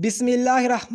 बिसमीम अल्लाम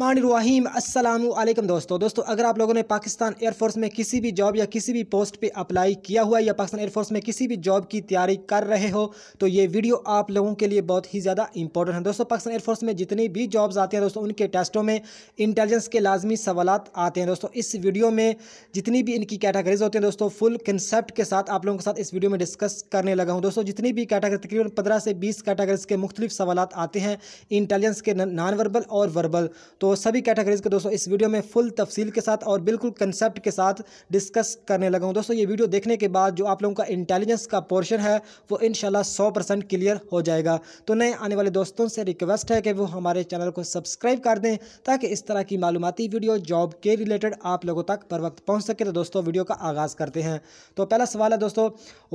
दोस्तों दोस्तों अगर आप लोगों ने पाकिस्तान एयरफोर्स में किसी भी जॉब या किसी भी पोस्ट पे अप्लाई किया हुआ है या पाकिस्तान एयरफोर्स में किसी भी जॉब की तैयारी कर रहे हो तो ये वीडियो आप लोगों के लिए बहुत ही ज़्यादा इंपॉर्टेंट है दोस्तों पाकिस्तान एयरफोर्स में जितनी भी जॉब्स आती हैं दोस्तों उनके टेस्टों में इंटेलिजेंस के लाजमी सवाल आते हैं दोस्तों इस वीडियो में जितनी भी इनकी कैटागरीज होती हैं दोस्तों फुल कंसेप्ट के साथ आप लोगों के साथ इस वीडियो में डिस्कस करने लगा हूँ दोस्तों जितनी भी कैटागरी तकरीबन पंद्रह से बीस कैटागरीज के मुख्तलिफ सवाल आते हैं इंटेलिजेंस के नॉन वर्बल और वर्बल तो सभी कैटेगरीज़ के दोस्तों इस वीडियो में फुल तफसील के साथ और बिल्कुल कंसेप्ट के साथ डिस्कस करने लगा हूँ दोस्तों ये वीडियो देखने के बाद जो आप लोगों का इंटेलिजेंस का पोर्शन है वो इन सौ परसेंट क्लियर हो जाएगा तो नए आने वाले दोस्तों से रिक्वेस्ट है कि वो हमारे चैनल को सब्सक्राइब कर दें ताकि इस तरह की मालूमती वीडियो जॉब के रिलेटेड आप लोगों तक पर वक्त पहुँच सके तो दोस्तों वीडियो का आगाज़ करते हैं तो पहला सवाल है दोस्तों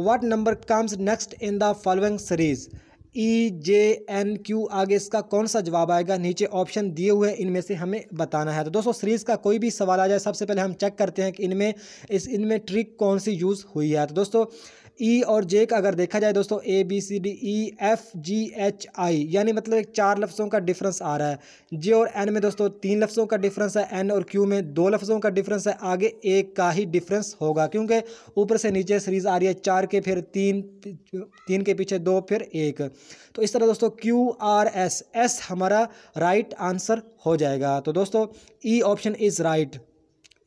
what number comes next in the following series E J N Q आगे इसका कौन सा जवाब आएगा नीचे ऑप्शन दिए हुए हैं इनमें से हमें बताना है तो दोस्तों सीरीज़ का कोई भी सवाल आ जाए सबसे पहले हम चेक करते हैं कि इनमें इस इनमें ट्रिक कौन सी यूज़ हुई है तो दोस्तों ई e और जे का अगर देखा जाए दोस्तों A B C D E F G H I यानी मतलब एक चार लफ्ज़ों का डिफरेंस आ रहा है जे और एन में दोस्तों तीन लफ्ज़ों का डिफरेंस है एन और क्यू में दो लफ्ज़ों का डिफरेंस है आगे एक का ही डिफरेंस होगा क्योंकि ऊपर से नीचे सीरीज़ आ रही है चार के फिर तीन तीन के पीछे दो फिर एक तो इस तरह दोस्तों क्यू आर एस एस हमारा राइट आंसर हो जाएगा तो दोस्तों E option is right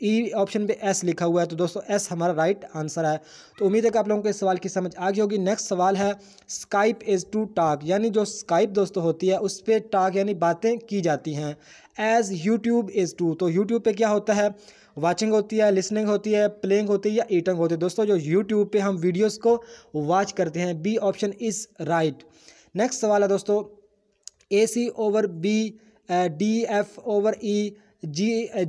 E e option पे एस लिखा हुआ है तो दोस्तों एस हमारा राइट आंसर है तो उम्मीद है कि आप लोगों को इस सवाल की समझ आ गई होगी नेक्स्ट सवाल है स्काइप इज़ टू टाक यानी जो स्काइप दोस्तों होती है उस पर टाक यानी बातें की जाती हैं एज यूट्यूब इज़ टू तो यूट्यूब पे क्या होता है वाचिंग होती है लिसनिंग होती है प्लेइंग होती है या ईटिंग होती है दोस्तों जो यूट्यूब पर हम वीडियोज़ को वॉच करते हैं B option is right next सवाल है दोस्तों A C over B D F over E G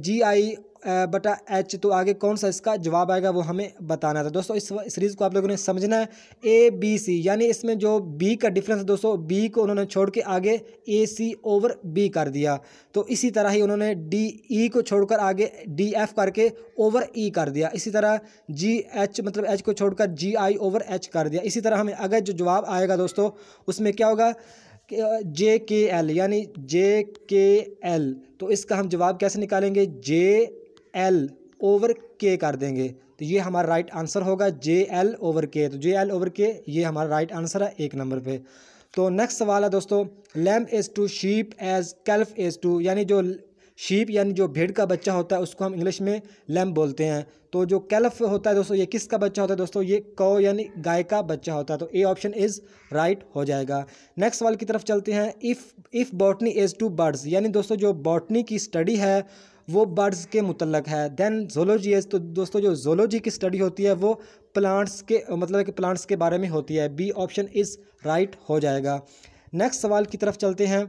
G I बटा एच तो आगे कौन सा इसका जवाब आएगा वो हमें बताना था दोस्तों इस सीरीज़ को आप लोगों ने समझना है ए बी सी यानी इसमें जो बी का डिफरेंस है दोस्तों बी को उन्होंने छोड़ के आगे ए सी ओवर बी कर दिया तो इसी तरह ही उन्होंने डी ई e को छोड़कर आगे डी एफ करके ओवर ई e कर दिया इसी तरह जी एच मतलब एच को छोड़कर जी आई ओवर एच कर दिया इसी तरह हमें अगर जो जवाब आएगा दोस्तों उसमें क्या होगा जे के एल यानी जे के एल तो इसका हम जवाब कैसे निकालेंगे जे एल ओवर के कर देंगे तो ये हमारा राइट आंसर होगा जे एल ओवर के तो जे एल ओवर के ये हमारा राइट आंसर है एक नंबर पे तो नेक्स्ट सवाल है दोस्तों lamb as to sheep as calf as to यानी जो शीप यानी जो भेड़ का बच्चा होता है उसको हम इंग्लिश में लैम्प बोलते हैं तो जो कैल्फ होता है दोस्तों ये किसका बच्चा होता है दोस्तों ये कौ यानी गाय का बच्चा होता है तो ए ऑप्शन इज़ राइट हो जाएगा नेक्स्ट सवाल की तरफ चलते हैं if if botany as to birds यानी दोस्तों जो बॉटनी की स्टडी है वो बर्ड्स के मुतलक है दैन जोलॉजी है तो दोस्तों जो जोलॉजी की स्टडी होती है वो प्लांट्स के मतलब कि प्लांट्स के बारे में होती है बी ऑप्शन इज़ राइट हो जाएगा नेक्स्ट सवाल की तरफ चलते हैं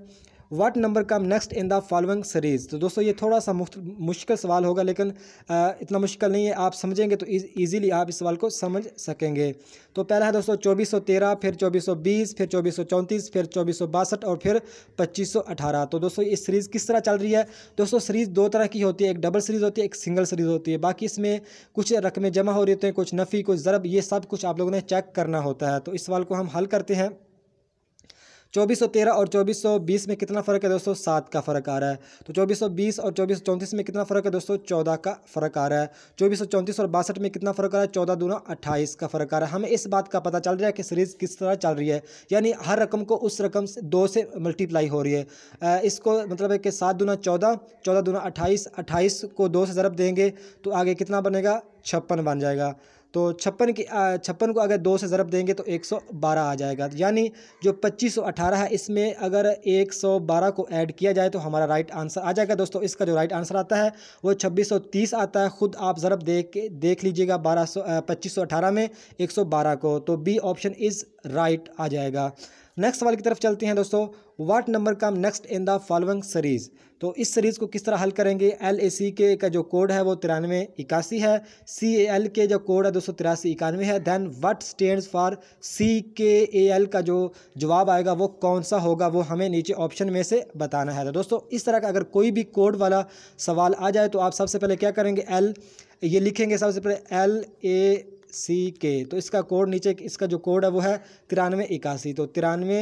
what number come next in the following series तो दोस्तों ये थोड़ा सा मुश्किल सवाल होगा लेकिन आ, इतना मुश्किल नहीं है आप समझेंगे तो ईजिली आप इस सवाल को समझ सकेंगे तो पहला है दोस्तों चौबीस सौ तेरह फिर चौबीस सौ बीस फिर चौबीस सौ चौंतीस फिर चौबीस सौ बासठ और फिर पच्चीस सौ अठारह तो दोस्तों ये सीरीज़ किस तरह चल रही है दोस्तों सीरीज़ दो तरह की होती है एक डबल सीरीज़ होती है एक सिंगल सीरीज़ होती है बाकी इसमें कुछ रकमें जमा हो रही होती हैं कुछ नफ़ी कुछ ज़रब ये सब कुछ आप लोगों ने चेक करना होता है तो इस सवाल को हम हल करते हैं 2413 और 2420 में कितना फ़र्क है दोस्तों सात का फ़र्क आ रहा है तो 2420 और चौंतीस में कितना फ़र्क है दोस्तों चौदह का फ़र्क आ रहा है चौबीस और बासठ में कितना फ़र्क आ रहा है चौदह दूना अट्ठाईस का फ़र्क आ रहा है हमें इस बात का पता चल रहा है कि सीरीज़ किस तरह चल रही है यानी हर रकम को उस रकम से दो से मल्टीप्लाई हो रही है इसको मतलब है कि सात दूना चौदह चौदह दूना अट्ठाईस अट्ठाईस को दो से ज़रब देंगे तो आगे कितना बनेगा छप्पन बन जाएगा तो छप्पन की छप्पन को अगर दो से ज़रब देंगे तो 112 आ जाएगा यानी जो 2518 है इसमें अगर 112 को ऐड किया जाए तो हमारा राइट आंसर आ जाएगा दोस्तों इसका जो राइट आंसर आता है वो 2630 आता है ख़ुद आप ज़रब देख देख लीजिएगा बारह सौ में 112 को तो बी ऑप्शन इज़ राइट आ जाएगा नेक्स्ट सवाल की तरफ चलते हैं दोस्तों what number come next in the following series तो इस सीरीज़ को किस तरह हल करेंगे एल ए सी के का जो कोड है वो तिरानवे इक्यासी है सी ए एल के जो कोड है दो सौ तिरासी इक्यानवे है then what stand for C K A L का जो जवाब आएगा वो कौन सा होगा वो हमें नीचे ऑप्शन में से बताना है तो दोस्तों इस तरह का अगर कोई भी कोड वाला सवाल आ जाए तो आप सबसे पहले क्या करेंगे एल ये लिखेंगे सबसे पहले एल ए सी के तो इसका कोड नीचे इसका जो कोड है वो है तिरानवे इक्यासी तो तिरानवे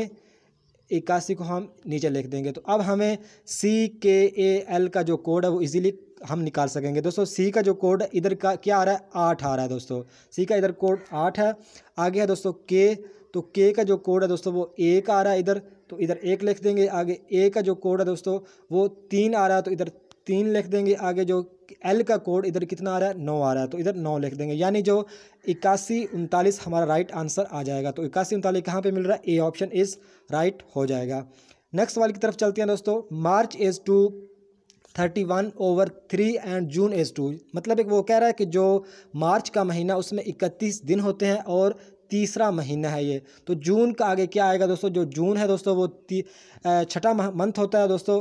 इक्यासी को हम नीचे लिख देंगे तो अब हमें सी के ए एल का जो कोड है वो इजीली हम निकाल सकेंगे दोस्तों सी का जो कोड इधर का क्या आ रहा है आठ आ रहा है दोस्तों सी का इधर कोड आठ है आगे है दोस्तों के तो के का जो कोड है दोस्तों वो एक आ रहा है इधर तो इधर एक लिख देंगे आगे ए का जो कोड है दोस्तों वो तीन आ रहा है तो इधर तीन लिख देंगे आगे जो एल का कोड इधर कितना आ रहा है नौ आ रहा है तो इधर नौ लिख देंगे यानी जो इक्यासी उनतालीस हमारा राइट आंसर आ जाएगा तो इक्यासी उनतालीस कहाँ पर मिल रहा है ए ऑप्शन इज़ राइट हो जाएगा नेक्स्ट वाले की तरफ चलते हैं दोस्तों March is to thirty one over three and June is to मतलब एक वो कह रहा है कि जो मार्च का महीना उसमें इकतीस दिन होते हैं और तीसरा महीना है ये तो जून का आगे क्या आएगा दोस्तों जो जून है दोस्तों वो छठा मंथ होता है दोस्तों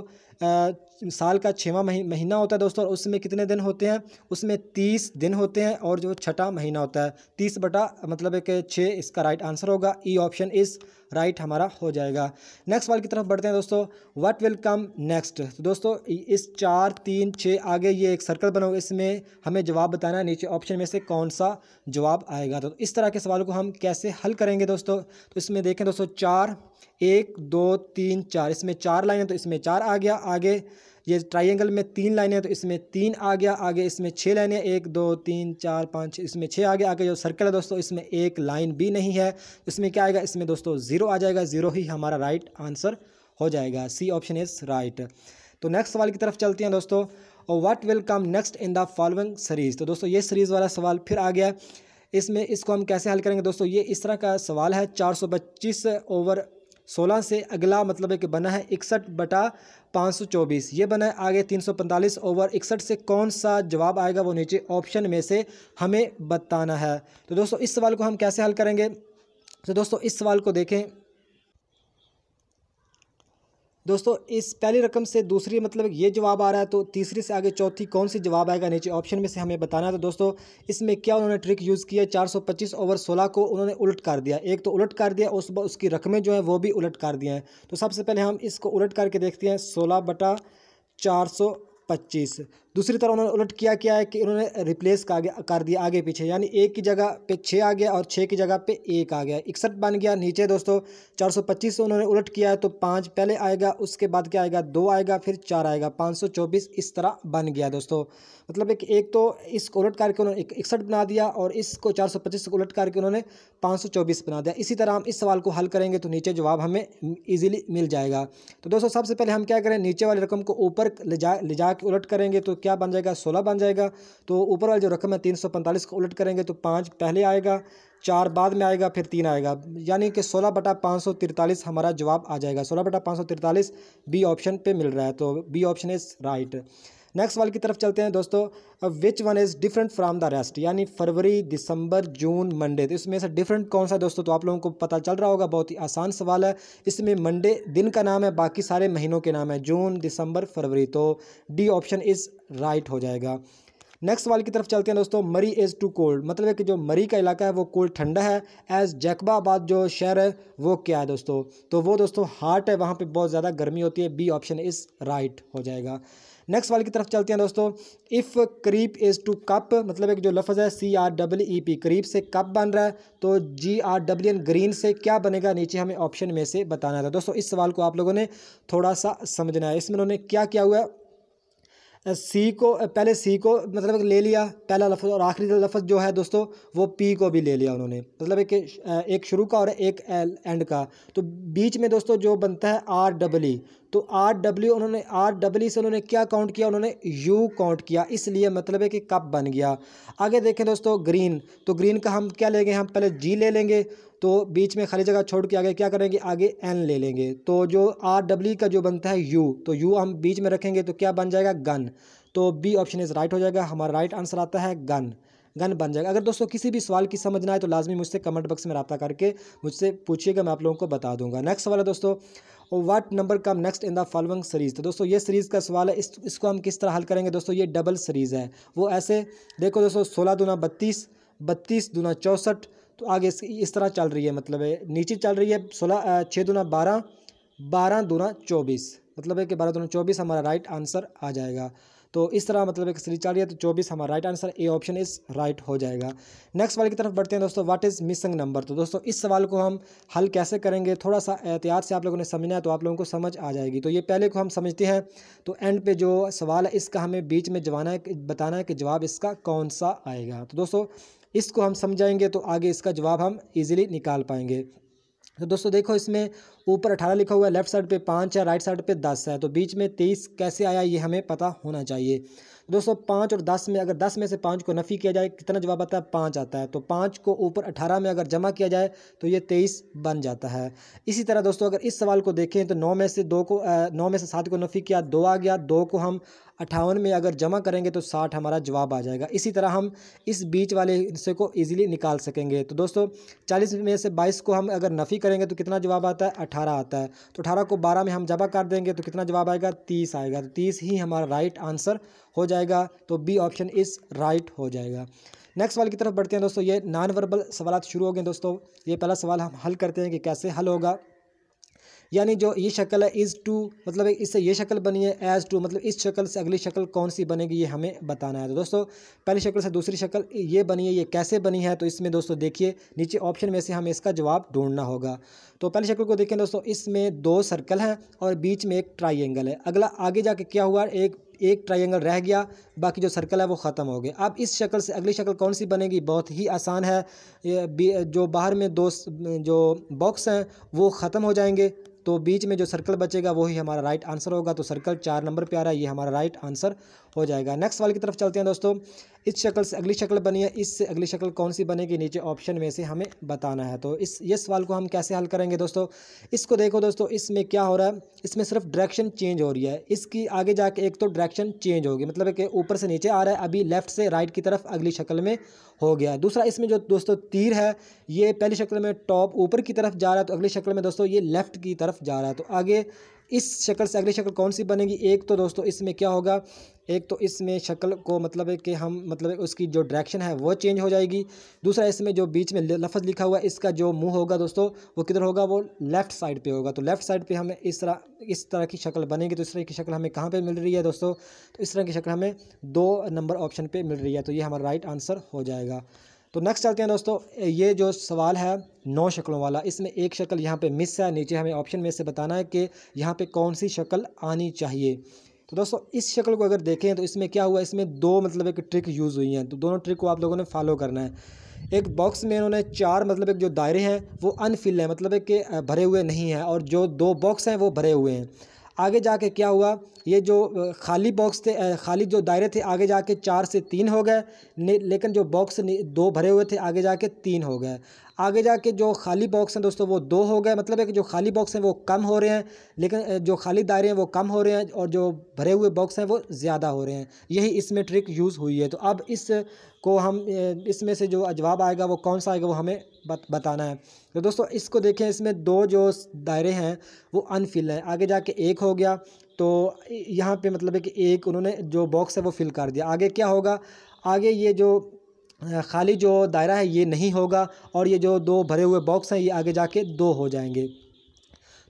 साल का छवा महीना होता है दोस्तों और उसमें कितने दिन होते हैं उसमें तीस दिन होते हैं और जो छठा महीना होता है तीस बटा मतलब एक छः इसका राइट आंसर होगा ई ऑप्शन इस राइट हमारा हो जाएगा नेक्स्ट वाल की तरफ बढ़ते हैं दोस्तों व्हाट विल कम नेक्स्ट तो दोस्तों इस चार तीन छः आगे ये एक सर्कल बना इसमें हमें जवाब बताना है नीचे ऑप्शन में से कौन सा जवाब आएगा तो इस तरह के सवाल को हम कैसे हल करेंगे दोस्तों तो इसमें देखें दोस्तों चार एक दो तीन चार इसमें चार लाइन है तो इसमें चार आ गया आगे ये ट्राइंगल में तीन लाइनें तो इसमें तीन आ गया आगे इसमें छः लाइनें एक दो तीन चार पाँच इसमें छः आ गया आगे जो सर्कल है दोस्तों इसमें एक लाइन भी नहीं है इसमें क्या आएगा इसमें दोस्तों ज़ीरो आ जाएगा ज़ीरो ही हमारा राइट आंसर हो जाएगा सी ऑप्शन इज़ राइट तो नेक्स्ट सवाल की तरफ चलते हैं दोस्तों और what will come next in the following series तो दोस्तों ये सीरीज़ वाला सवाल फिर आ गया इसमें इसको हम कैसे हल करेंगे दोस्तों ये इस तरह का सवाल है 425 ओवर सोलह से अगला मतलब है कि बना है इकसठ बटा पाँच सौ चौबीस ये बना है आगे तीन सौ पैंतालीस ओवर इकसठ से कौन सा जवाब आएगा वो नीचे ऑप्शन में से हमें बताना है तो दोस्तों इस सवाल को हम कैसे हल करेंगे तो दोस्तों इस सवाल को देखें दोस्तों इस पहली रकम से दूसरी मतलब ये जवाब आ रहा है तो तीसरी से आगे चौथी कौन सी जवाब आएगा नीचे ऑप्शन में से हमें बताना है तो दोस्तों इसमें क्या उन्होंने ट्रिक यूज़ किया 425 ओवर 16 को उन्होंने उलट कर दिया एक तो उलट कर दिया उस उसकी रकमें जो हैं वो भी उलट कर दिए हैं तो सबसे पहले हम इसको उलट करके देखते हैं सोलह बटा चार सौ पच्चीस दूसरी तरफ उन्होंने उलट किया क्या है कि उन्होंने रिप्लेस का कर दिया आगे पीछे यानी एक की जगह पे छः आ गया और छः की जगह पे एक आ गया इकसठ बन गया नीचे दोस्तों चार सौ पच्चीस से उन्होंने उलट किया है तो पाँच पहले आएगा उसके बाद क्या आएगा दो आएगा फिर चार आएगा पाँच सौ चौबीस इस तरह बन गया दोस्तों मतलब एक एक तो इस उलट करके उन्होंने इकसठ बना दिया और इसको चार सौ पच्चीस को उलट करके उन्होंने पाँच सौ चौबीस बना दिया इसी तरह हम इस सवाल को हल करेंगे तो नीचे जवाब हमें ईजिली मिल जाएगा तो दोस्तों सबसे पहले हम क्या करें नीचे वाली रकम को ऊपर ले जा ले जा उलट करेंगे तो क्या बन जाएगा सोलह बन जाएगा तो ऊपर वाली जो रकम है तीन सौ पैंतालीस को उलट करेंगे तो पाँच पहले आएगा चार बाद में आएगा फिर तीन आएगा यानी कि सोलह बटा पाँच सौ तिरतालीस हमारा जवाब आ जाएगा सोलह बटा पाँच सौ तिरतालीस बी ऑप्शन पे मिल रहा है तो B option is right next वाल की तरफ चलते हैं दोस्तों which one is different from the rest यानी फरवरी दिसंबर जून मंडे तो इसमें से डिफरेंट कौन सा दोस्तों तो आप लोगों को पता चल रहा होगा बहुत ही आसान सवाल है इसमें मंडे दिन का नाम है बाकी सारे महीनों के नाम है जून दिसंबर फरवरी तो डी ऑप्शन इज़ राइट हो जाएगा नेक्स्ट वाल की तरफ चलते हैं दोस्तों मरी इज़ टू कोल्ड मतलब है कि जो मरी का इलाका है वो कोल्ड ठंडा है एज जैकबाबाद जो शहर है वो क्या है दोस्तों तो वो दोस्तों हार्ट है वहाँ पे बहुत ज़्यादा गर्मी होती है बी ऑप्शन इज़ राइट हो जाएगा नेक्स्ट वाले की तरफ चलते हैं दोस्तों if creep is to cup मतलब एक जो लफ्ज़ है C R W E P creep से कप बन रहा है तो G R W N green से क्या बनेगा नीचे हमें ऑप्शन में से बताना था दोस्तों इस सवाल को आप लोगों ने थोड़ा सा समझना है इसमें उन्होंने क्या किया हुआ है सी को पहले सी को मतलब ले लिया पहला लफ्ज़ और आखिरी लफ्ज़ जो है दोस्तों वो पी को भी ले लिया उन्होंने मतलब एक एक शुरू का और एक एंड का तो बीच में दोस्तों जो बनता है आर डब्ल्यू तो आर डब्ल्यू उन्होंने आर डब्ल्यू से उन्होंने क्या काउंट किया उन्होंने यू काउंट किया इसलिए मतलब है कि कप बन गया आगे देखें दोस्तों ग्रीन तो ग्रीन का हम क्या लेंगे हम पहले जी ले लेंगे तो बीच में खाली जगह छोड़ के आगे क्या करेंगे आगे एन ले लेंगे तो जो आर डब्ल्यू का जो बनता है यू तो यू हम बीच में रखेंगे तो क्या बन जाएगा गन तो बी ऑप्शन इज राइट हो जाएगा हमारा राइट आंसर आता है गन गन बन जाएगा अगर दोस्तों किसी भी सवाल की समझ ना आए तो लाजमी मुझसे कमेंट बॉक्स में रब्ता करके मुझसे पूछिएगा मैं आप लोगों को बता दूंगा नेक्स्ट सवाल है दोस्तों what number come next in the following series तो दोस्तों ये सीरीज़ का सवाल है इस, इसको हम किस तरह हल करेंगे दोस्तों ये डबल सीरीज़ है वो ऐसे देखो दोस्तों सोलह दूना बत्तीस बत्तीस दुना चौंसठ तो आगे इस, इस तरह चल रही है मतलब है नीचे चल रही है सोलह छः दूना बारह बारह दूना चौबीस मतलब है कि बारह दूना चौबीस हमारा राइट आंसर आ जाएगा तो इस तरह मतलब एक सीरीज चल रही है तो चौबीस हमारा right answer A option is right हो जाएगा नेक्स्ट वाले की तरफ बढ़ते हैं दोस्तों व्हाट इज़ मिसिंग नंबर तो दोस्तों इस सवाल को हम हल कैसे करेंगे थोड़ा सा एहतियात से आप लोगों ने समझना है तो आप लोगों को समझ आ जाएगी तो ये पहले को हम समझते हैं तो एंड पे जो सवाल है इसका हमें बीच में जवाना है बताना है कि जवाब इसका कौन सा आएगा तो दोस्तों इसको हम समझाएंगे तो आगे इसका जवाब हम इजीली निकाल पाएंगे तो दोस्तों देखो इसमें ऊपर अठारह लिखा हुआ है लेफ्ट साइड पे पाँच है राइट साइड पे दस है तो बीच में तेईस कैसे आया ये हमें पता होना चाहिए दोस्तों पाँच और दस में अगर दस में से पाँच को नफ़ी किया जाए कितना जवाब आता है पाँच आता है तो पाँच को ऊपर अठारह में अगर जमा किया जाए तो ये तेईस बन जाता है इसी तरह दोस्तों अगर इस सवाल को देखें तो नौ में से दो को नौ में से सात को नफ़ी किया दो आ गया दो को हम अट्ठावन में अगर जमा करेंगे तो साठ हमारा जवाब आ जाएगा इसी तरह हम इस बीच वाले हिस्से को ईजिली निकाल सकेंगे तो दोस्तों चालीस में से बाईस को हम अगर नफ़ी करेंगे तो कितना जवाब आता है अठारह आता है तो अठारह को बारह में हम जमा कर देंगे तो कितना जवाब आएगा तीस आएगा तो तीस ही हमारा राइट आंसर हो जाएगा तो बी ऑप्शन इस राइट हो जाएगा नेक्स्ट सवाल की तरफ बढ़ते हैं दोस्तों ये नॉन वर्बल सवाल शुरू हो गए दोस्तों ये पहला सवाल हम हल करते हैं कि कैसे हल होगा यानी जो ये शक्ल है इज़ टू मतलब इससे ये शक्ल बनी है एज़ टू मतलब इस शक्ल से अगली शक्ल कौन सी बनेगी ये हमें बताना है तो दोस्तों पहली शक्ल से दूसरी शक्ल ये बनी है ये कैसे बनी है तो इसमें दोस्तों देखिए नीचे ऑप्शन में से हमें इसका जवाब ढूंढना होगा तो पहली शक्ल को देखें दोस्तों इसमें दो सर्कल हैं और बीच में एक ट्राइंगल है अगला आगे जाके क्या हुआ एक एक ट्राइंगल रह गया बाकी जो सर्कल है वो ख़त्म हो गए अब इस शक्ल से अगली शक्ल कौन सी बनेगी बहुत ही आसान है जो बाहर में दो जो बॉक्स हैं वो ख़त्म हो जाएंगे तो बीच में जो सर्कल बचेगा वही हमारा राइट आंसर होगा तो सर्कल चार नंबर पे आ रहा है ये हमारा राइट आंसर हो जाएगा नेक्स्ट वाले की तरफ चलते हैं दोस्तों इस शक्ल से अगली शक्ल बनी है इससे अगली शक्ल कौन सी बनेगी नीचे ऑप्शन में से हमें बताना है तो इस ये सवाल को हम कैसे हल करेंगे दोस्तों इसको देखो दोस्तों इसमें क्या हो रहा है इसमें सिर्फ डायरेक्शन चेंज हो रही है इसकी आगे जाके एक तो डायरेक्शन चेंज होगी मतलब कि ऊपर से नीचे आ रहा है अभी लेफ्ट से राइट की तरफ अगली शक्ल में हो गया दूसरा इसमें जो दोस्तों तीर है ये पहली शक्ल में टॉप ऊपर की तरफ जा रहा है तो अगली शक्ल में दोस्तों ये लेफ्ट की तरफ तरफ जा रहा है तो आगे इस शक्ल से अगली शक्ल कौन सी बनेगी एक तो दोस्तों इसमें क्या होगा एक तो इसमें शक्ल को मतलब है कि हम मतलब उसकी जो डायरेक्शन है वो चेंज हो जाएगी दूसरा इसमें जो बीच में लफज लिखा हुआ है इसका जो मुंह होगा दोस्तों वो किधर होगा वो लेफ़्ट साइड पे होगा तो लेफ़्ट साइड पे हमें इस तरह इस तरह की शक्ल बनेगी तो इस तरह की शक्ल हमें कहाँ पर मिल रही है दोस्तों तो इस तरह की शक्ल हमें दो नंबर ऑप्शन पर मिल रही है तो ये हमारा राइट आंसर हो जाएगा तो नेक्स्ट चलते हैं दोस्तों ये जो सवाल है नौ शक्लों वाला इसमें एक शक्ल यहाँ पे मिस है नीचे हमें ऑप्शन में से बताना है कि यहाँ पे कौन सी शक्ल आनी चाहिए तो दोस्तों इस शक्ल को अगर देखें तो इसमें क्या हुआ इसमें दो मतलब एक ट्रिक यूज़ हुई हैं तो दोनों ट्रिक को आप लोगों ने फॉलो करना है एक बॉक्स में इन्होंने चार मतलब एक जो दायरे हैं वो अनफिल हैं मतलब एक के भरे हुए नहीं हैं और जो दो बॉक्स हैं वो भरे हुए हैं आगे जाके क्या हुआ ये जो खाली बॉक्स थे खाली जो दायरे थे आगे जाके चार से तीन हो गए लेकिन जो बॉक्स दो भरे हुए थे आगे जाके तीन हो गए आगे जाके जो खाली बॉक्स हैं दोस्तों वो दो हो गए मतलब है कि जो खाली बॉक्स हैं वो कम हो रहे हैं लेकिन जो खाली दायरे हैं वो कम हो रहे हैं और जो भरे हुए बॉक्स हैं वो ज़्यादा हो रहे हैं यही इसमें ट्रिक यूज़ हुई है तो अब इस को हम इसमें से जो जवाब आएगा वो कौन सा आएगा वो हमें बत, बताना है तो दोस्तों इसको देखें इसमें दो जो दायरे हैं वो अनफिल हैं आगे जाके एक हो गया तो यहाँ पे मतलब है कि एक उन्होंने जो बॉक्स है वो फिल कर दिया आगे क्या होगा आगे ये जो खाली जो दायरा है ये नहीं होगा और ये जो दो भरे हुए बॉक्स हैं ये आगे जाके दो हो जाएंगे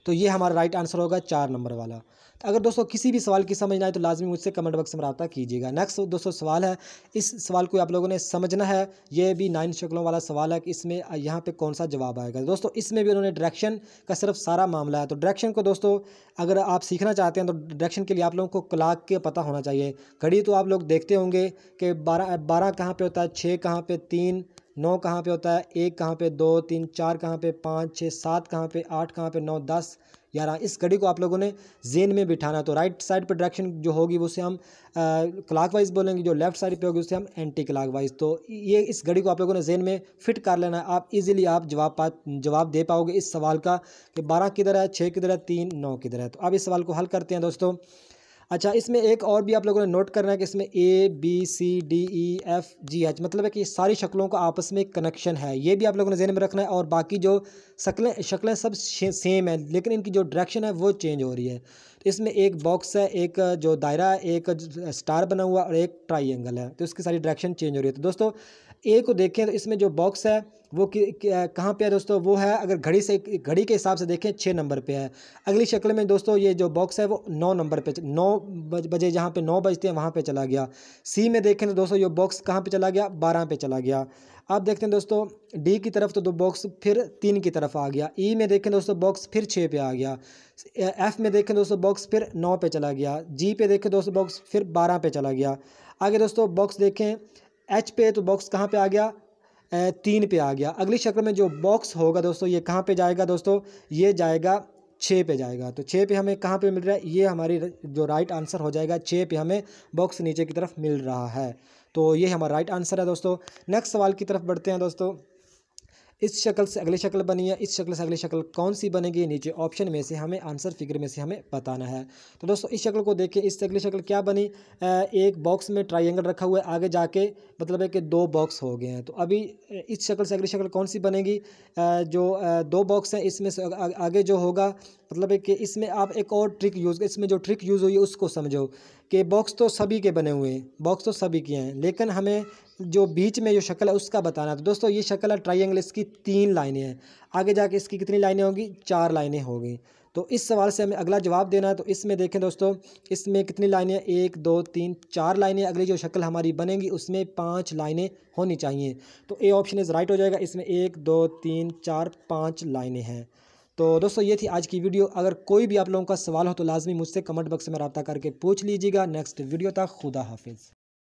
तो ये हमारा राइट आंसर होगा चार नंबर वाला तो अगर दोस्तों किसी भी सवाल की समझ ना आए तो लाजमी मुझसे कमेंट बॉक्स में रबा कीजिएगा नेक्स्ट दोस्तों सवाल है इस सवाल को आप लोगों ने समझना है ये भी नाइन शक्लों वाला सवाल है कि इसमें यहाँ पे कौन सा जवाब आएगा दोस्तों इसमें भी उन्होंने डायरेक्शन का सिर्फ सारा मामला है तो डायरेक्शन को दोस्तों अगर आप सीखना चाहते हैं तो डायरेक्शन के लिए आप लोगों को क्लाक के पता होना चाहिए घड़ी तो आप लोग देखते होंगे कि बारह बारह कहाँ पर होता है छः कहाँ पर तीन नौ कहाँ पे होता है एक कहाँ पे दो तीन चार कहाँ पे पाँच छः सात कहाँ पे आठ कहाँ पे नौ दस ग्यारह इस घड़ी को आप लोगों ने जेन में बिठाना तो राइट साइड पर डायरेक्शन जो होगी उसे हम क्लाक वाइज बोलेंगे जो लेफ्ट साइड पे होगी उसे हम एंटी क्लाक वाइज तो ये इस घड़ी को आप लोगों ने जेन में फिट कर लेना है आप इजीली आप जवाब पा जवाब दे पाओगे इस सवाल का कि बारह किधर है छः किधर है तीन नौ किधर है तो अब इस सवाल को हल करते हैं दोस्तों अच्छा इसमें एक और भी आप लोगों ने नोट करना है कि इसमें A B C D E F G H मतलब है कि सारी शक्लों का आपस में कनेक्शन है ये भी आप लोगों ने जहन में रखना है और बाकी जो शक्लें शक्लें सब सेम है लेकिन इनकी जो डायरेक्शन है वो चेंज हो रही है तो इसमें एक बॉक्स है एक जो दायरा है एक स्टार बना हुआ और एक ट्राइंगल है तो उसकी सारी डायरेक्शन चेंज हो रही है तो दोस्तों ए को देखें तो इसमें जो बॉक्स है वो कि, कहाँ पे है दोस्तों वो है अगर घड़ी से घड़ी के हिसाब से देखें छः नंबर पे है अगली शक्ल में दोस्तों ये जो बॉक्स है वो नौ नंबर पे नौ बजे जहाँ पे नौ बजते हैं वहाँ पे चला गया सी में देखें तो दोस्तों ये बॉक्स कहाँ पे चला गया बारह पे चला गया अब देखते हैं दोस्तों डी की तरफ तो दो बॉक्स फिर तीन की तरफ आ गया ई e में देखें दोस्तों बॉक्स फिर छः पे आ गया एफ में देखें दोस्तों बॉक्स फिर नौ पे चला गया जी पे देखें दोस्तों बॉक्स फिर बारह पे चला गया आगे दोस्तों बॉक्स देखें एच पे तो बॉक्स कहाँ पे आ गया तीन पे आ गया अगली शक्ल में जो बॉक्स होगा दोस्तों ये कहाँ पे जाएगा दोस्तों ये जाएगा छः पे जाएगा तो छः पे हमें कहाँ पे मिल रहा है ये हमारी जो राइट आंसर हो जाएगा छः पे हमें बॉक्स नीचे की तरफ मिल रहा है तो ये हमारा राइट आंसर है दोस्तों नेक्स्ट सवाल की तरफ बढ़ते हैं दोस्तों इस शक्ल से अगली शक्ल बनी है इस शक्ल से अगली शक्ल कौन सी बनेगी नीचे ऑप्शन में से हमें आंसर फिगर में से हमें बताना है तो दोस्तों इस शक्ल को देखिए इससे अगली शक्ल क्या बनी एक बॉक्स में ट्राइंगल रखा हुआ है आगे जाके मतलब है कि दो बॉक्स हो गए हैं तो अभी इस शक्ल से अगली शक्ल कौन सी बनेगी जो दो बॉक्स हैं इसमें से आगे जो होगा मतलब है कि इसमें आप एक और ट्रिक यूज़ इसमें जो ट्रिक यूज़ हुई है उसको समझो कि बॉक्स तो सभी के बने हुए हैं बॉक्स तो सभी के हैं लेकिन हमें जो बीच में जो शक्ल है उसका बताना तो दोस्तों ये शक्ल है ट्राइंगल इसकी तीन लाइनें हैं आगे जाके इसकी कितनी लाइनें होंगी चार लाइनें होगी तो इस सवाल से हमें अगला जवाब देना है तो इसमें देखें दोस्तों इसमें कितनी लाइनें एक दो तीन चार लाइनें अगली जो शक्ल हमारी बनेगी उसमें पांच लाइनें होनी चाहिए तो ए ऑप्शन इज़ राइट हो जाएगा इसमें एक दो तीन चार पाँच लाइनें हैं तो दोस्तों ये थी आज की वीडियो अगर कोई भी आप लोगों का सवाल हो तो लाजमी मुझसे कमेंट बॉक्स में रबा करके पूछ लीजिएगा नेक्स्ट वीडियो तक खुदा हाफिज़